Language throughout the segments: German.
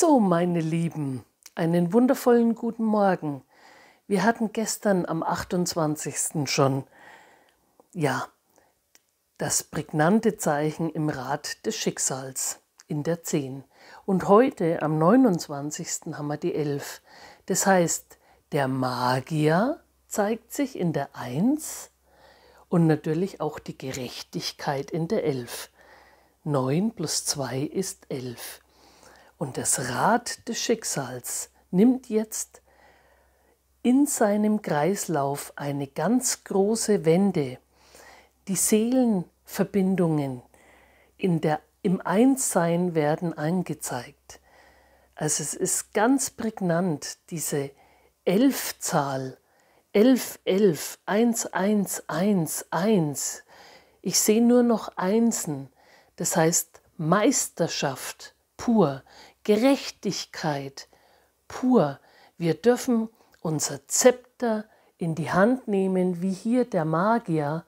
So, meine Lieben, einen wundervollen guten Morgen. Wir hatten gestern am 28. schon, ja, das prägnante Zeichen im Rad des Schicksals in der 10. Und heute am 29. haben wir die 11. Das heißt, der Magier zeigt sich in der 1 und natürlich auch die Gerechtigkeit in der 11. 9 plus 2 ist 11. Und das Rad des Schicksals nimmt jetzt in seinem Kreislauf eine ganz große Wende. Die Seelenverbindungen in der, im Einssein werden angezeigt. Also es ist ganz prägnant, diese Elfzahl, 11, 11, 1, 1, 1, 1. Ich sehe nur noch Einsen, das heißt Meisterschaft pur. Gerechtigkeit pur. Wir dürfen unser Zepter in die Hand nehmen, wie hier der Magier,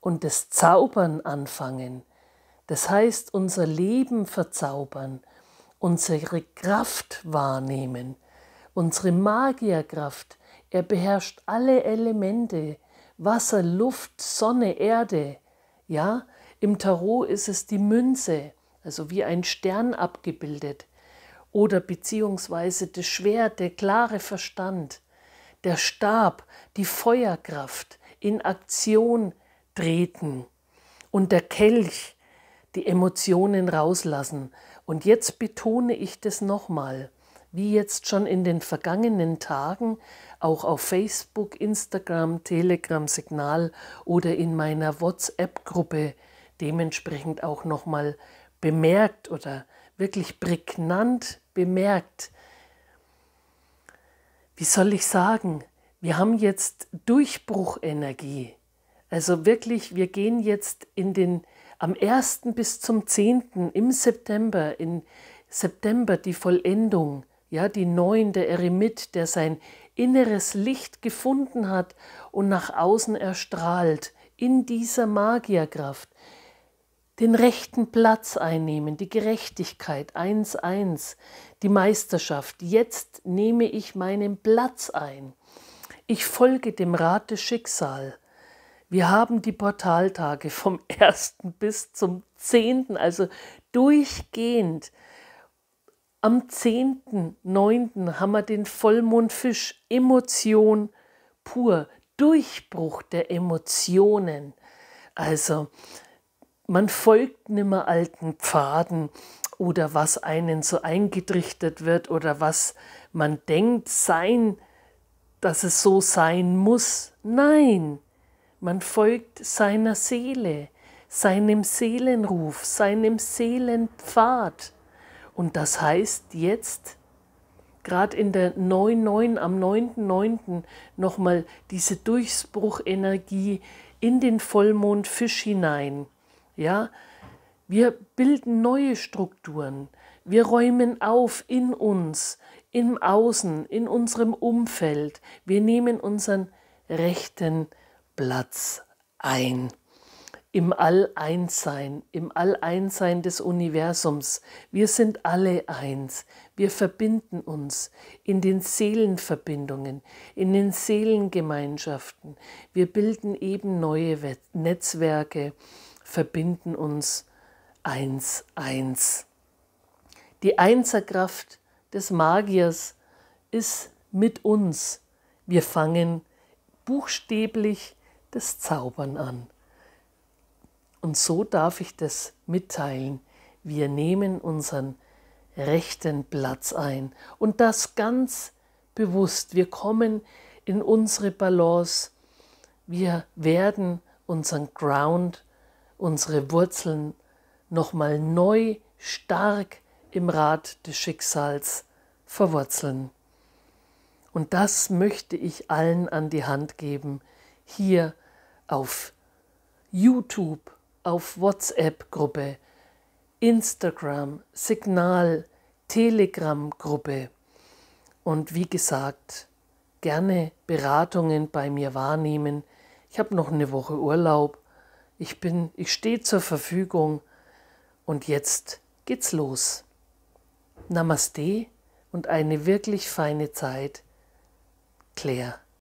und das Zaubern anfangen. Das heißt, unser Leben verzaubern, unsere Kraft wahrnehmen, unsere Magierkraft. Er beherrscht alle Elemente, Wasser, Luft, Sonne, Erde. Ja, im Tarot ist es die Münze, also wie ein Stern abgebildet oder beziehungsweise das Schwert, der klare Verstand, der Stab, die Feuerkraft in Aktion treten und der Kelch die Emotionen rauslassen. Und jetzt betone ich das nochmal, wie jetzt schon in den vergangenen Tagen auch auf Facebook, Instagram, Telegram, Signal oder in meiner WhatsApp-Gruppe dementsprechend auch nochmal bemerkt oder bemerkt wirklich prägnant bemerkt. Wie soll ich sagen? Wir haben jetzt Durchbruchenergie. Also wirklich, wir gehen jetzt in den, am 1. bis zum 10. im September, in September die Vollendung, ja, die Neun, der Eremit, der sein inneres Licht gefunden hat und nach außen erstrahlt in dieser Magierkraft den rechten Platz einnehmen, die Gerechtigkeit 1-1, die Meisterschaft. Jetzt nehme ich meinen Platz ein. Ich folge dem Rat des Schicksals. Wir haben die Portaltage vom 1. bis zum 10., also durchgehend. Am 10.9. haben wir den Vollmondfisch, Emotion pur, Durchbruch der Emotionen. Also man folgt nimmer alten Pfaden oder was einen so eingetrichtert wird oder was man denkt sein, dass es so sein muss. Nein, man folgt seiner Seele, seinem Seelenruf, seinem Seelenpfad. Und das heißt jetzt, gerade in der 9.9 am 9.9. nochmal diese Durchbruchenergie in den Vollmond Fisch hinein ja? Wir bilden neue Strukturen. Wir räumen auf in uns, im Außen, in unserem Umfeld. Wir nehmen unseren rechten Platz ein. Im All-Eins-Sein, im All-Eins-Sein des Universums. Wir sind alle eins. Wir verbinden uns in den Seelenverbindungen, in den Seelengemeinschaften. Wir bilden eben neue Netzwerke verbinden uns eins eins. Die Einserkraft des Magiers ist mit uns. Wir fangen buchstäblich das Zaubern an. Und so darf ich das mitteilen. Wir nehmen unseren rechten Platz ein und das ganz bewusst. Wir kommen in unsere Balance. Wir werden unseren Ground unsere Wurzeln nochmal neu stark im Rad des Schicksals verwurzeln. Und das möchte ich allen an die Hand geben, hier auf YouTube, auf WhatsApp-Gruppe, Instagram, Signal, Telegram-Gruppe. Und wie gesagt, gerne Beratungen bei mir wahrnehmen. Ich habe noch eine Woche Urlaub ich bin, ich stehe zur Verfügung und jetzt geht's los. Namaste und eine wirklich feine Zeit. Claire.